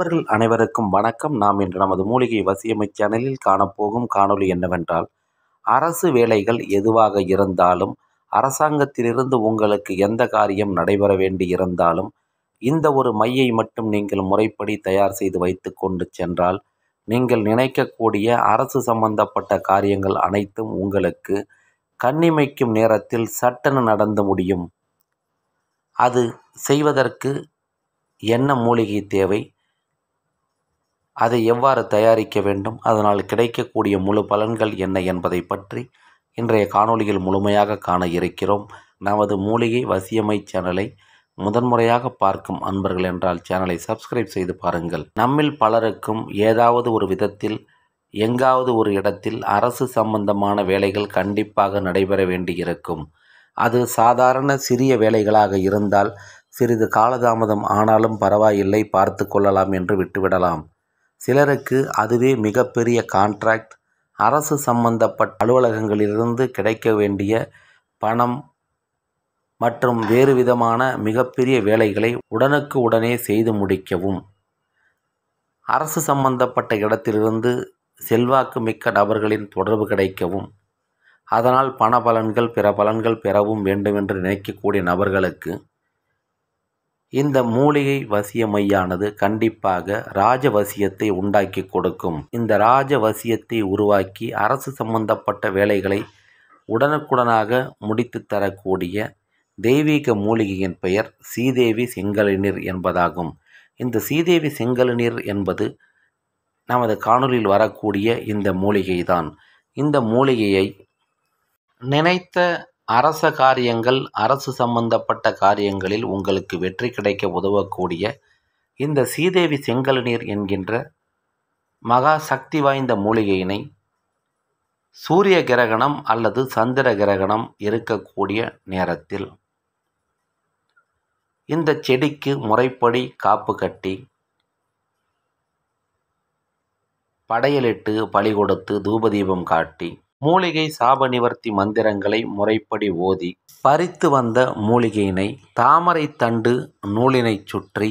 நண்பர்கள் அனைவருக்கும் வணக்கம் நாம் இன்று நமது மூலிகை வசியமை சேனலில் காணப்போகும் காணொலி என்னவென்றால் அரசு வேலைகள் எதுவாக இருந்தாலும் அரசாங்கத்திலிருந்து உங்களுக்கு எந்த காரியம் நடைபெற வேண்டி இருந்தாலும் இந்த ஒரு மையை மட்டும் நீங்கள் முறைப்படி தயார் செய்து வைத்து கொண்டு சென்றால் நீங்கள் நினைக்கக்கூடிய அரசு சம்பந்தப்பட்ட காரியங்கள் அனைத்தும் உங்களுக்கு கண்ணிமைக்கும் நேரத்தில் சட்டென நடந்து முடியும் அது செய்வதற்கு என்ன மூலிகை தேவை அதை எவ்வாறு தயாரிக்க வேண்டும் அதனால் கிடைக்கக்கூடிய முழு பலன்கள் என்ன என்பதை பற்றி இன்றைய காணொலியில் முழுமையாக காண இருக்கிறோம் நமது மூலிகை வசியமை சேனலை முதன்முறையாக பார்க்கும் அன்பர்கள் என்றால் சேனலை சப்ஸ்கிரைப் செய்து பாருங்கள் நம்மில் பலருக்கும் ஏதாவது ஒரு விதத்தில் எங்காவது ஒரு இடத்தில் அரசு சம்பந்தமான வேலைகள் கண்டிப்பாக நடைபெற வேண்டியிருக்கும் அது சாதாரண சிறிய வேலைகளாக இருந்தால் சிறிது காலதாமதம் ஆனாலும் பரவாயில்லை பார்த்து கொள்ளலாம் என்று விட்டுவிடலாம் சிலருக்கு அதுவே மிகப்பெரிய காண்ட்ராக்ட் அரசு சம்பந்தப்பட்ட அலுவலகங்களிலிருந்து கிடைக்க வேண்டிய பணம் மற்றும் வேறு விதமான மிகப்பெரிய வேலைகளை உடனுக்கு உடனே செய்து முடிக்கவும் அரசு சம்பந்தப்பட்ட இடத்திலிருந்து செல்வாக்கு மிக்க நபர்களின் தொடர்பு கிடைக்கவும் அதனால் பண பலன்கள் பிற பலன்கள் பெறவும் வேண்டுமென்று நினைக்கக்கூடிய நபர்களுக்கு இந்த மூலிகை வசியமையானது கண்டிப்பாக ராஜவசியத்தை உண்டாக்கி கொடுக்கும் இந்த ராஜவசியத்தை உருவாக்கி அரசு சம்பந்தப்பட்ட வேலைகளை உடனுக்குடனாக முடித்து தரக்கூடிய தெய்வீக மூலிகையின் பெயர் சீதேவி செங்கலினீர் என்பதாகும் இந்த சீதேவி செங்கலினீர் என்பது நமது காணொலியில் வரக்கூடிய இந்த மூலிகை தான் இந்த மூலிகையை நினைத்த அரச காரியங்கள் அரசு சம்பந்தப்பட்ட காரியங்களில் உங்களுக்கு வெற்றி கிடைக்க உதவக்கூடிய இந்த சீதேவி செங்கலநீர் என்கின்ற மகா சக்தி வாய்ந்த மூலிகையினை சூரிய கிரகணம் அல்லது சந்திர கிரகணம் இருக்கக்கூடிய நேரத்தில் இந்த செடிக்கு முறைப்படி காப்பு கட்டி படையலிட்டு பழி கொடுத்து தூபதீபம் காட்டி மூலிகை சாப நிவர்த்தி மந்திரங்களை முறைப்படி ஓதி பறித்து வந்த மூலிகையினை தாமரை தண்டு நூலினை சுற்றி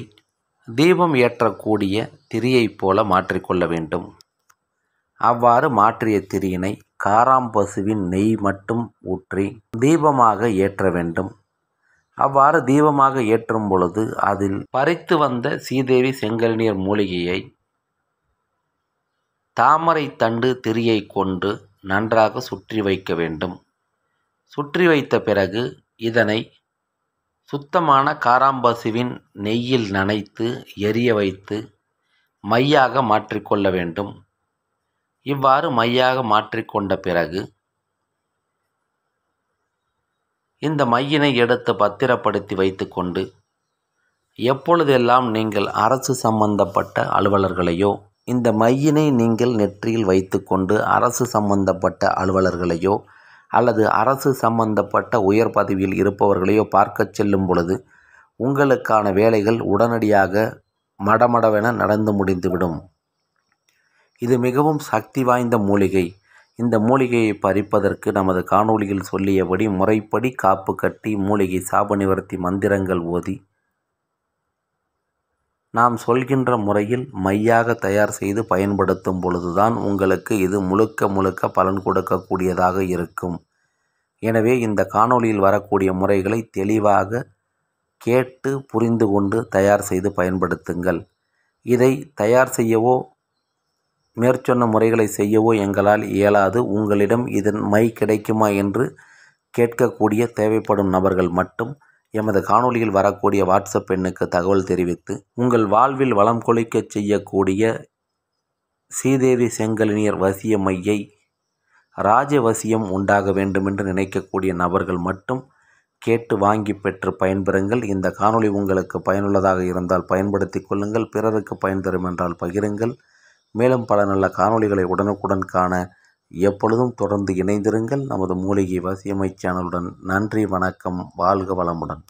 தீபம் ஏற்றக்கூடிய திரியைப் போல மாற்றிக்கொள்ள வேண்டும் அவ்வாறு மாற்றிய திரியினை காராம்பசுவின் நெய் மட்டும் ஊற்றி தீபமாக ஏற்ற வேண்டும் அவ்வாறு தீபமாக ஏற்றும் பொழுது அதில் பறித்து வந்த சீதேவி செங்கலினியர் மூலிகையை தாமரை தண்டு திரியை கொண்டு நன்றாக சுற்றி வைக்க வேண்டும் சுற்றி வைத்த பிறகு இதனை சுத்தமான காராம்பசுவின் நெய்யில் நனைத்து எரிய வைத்து மையாக மாற்றிக்கொள்ள வேண்டும் இவ்வாறு மையாக மாற்றிக்கொண்ட பிறகு இந்த மையினை எடுத்து பத்திரப்படுத்தி வைத்துக்கொண்டு எப்பொழுதெல்லாம் நீங்கள் அரசு சம்பந்தப்பட்ட அலுவலர்களையோ இந்த மையினை நீங்கள் நெற்றியில் வைத்துக்கொண்டு அரசு சம்பந்தப்பட்ட அலுவலர்களையோ அல்லது அரசு சம்பந்தப்பட்ட உயர் பதவியில் இருப்பவர்களையோ பார்க்கச் செல்லும் பொழுது உங்களுக்கான வேலைகள் உடனடியாக மடமடவென நடந்து முடிந்துவிடும் இது மிகவும் சக்தி வாய்ந்த மூலிகை இந்த மூலிகையை பறிப்பதற்கு நமது காணொளியில் சொல்லியபடி முறைப்படி காப்பு கட்டி மூலிகை சாப நிவர்த்தி மந்திரங்கள் ஓதி நாம் சொல்கின்ற முறையில் மையாக தயார் செய்து பயன்படுத்தும் பொழுதுதான் உங்களுக்கு இது முழுக்க முழுக்க பலன் கொடுக்கக்கூடியதாக இருக்கும் எனவே இந்த காணொளியில் வரக்கூடிய முறைகளை தெளிவாக கேட்டு புரிந்து கொண்டு தயார் செய்து பயன்படுத்துங்கள் இதை தயார் செய்யவோ மேற்சொன்ன முறைகளை செய்யவோ எங்களால் இயலாது உங்களிடம் இதன் மை கிடைக்குமா என்று கேட்கக்கூடிய தேவைப்படும் நபர்கள் மட்டும் எமது காணொலியில் வரக்கூடிய வாட்ஸ்அப் எண்ணுக்கு தகவல் தெரிவித்து உங்கள் வாழ்வில் வளம் கொளிக்கச் செய்யக்கூடிய ஸ்ரீதேவி செங்கலினியர் வசிய மையை ராஜவசியம் உண்டாக வேண்டுமென்று நினைக்கக்கூடிய நபர்கள் மட்டும் கேட்டு வாங்கி பெற்று பயன்பெறுங்கள் இந்த காணொளி உங்களுக்கு பயனுள்ளதாக இருந்தால் பயன்படுத்தி கொள்ளுங்கள் பிறருக்கு பயன் தரும் என்றால் பகிருங்கள் மேலும் பல நல்ல காணொளிகளை உடனுக்குடன் காண எப்பொழுதும் தொடர்ந்து இணைந்திருங்கள் நமது மூலிகை வசியமை சேனலுடன் நன்றி வணக்கம் வாழ்க வளமுடன்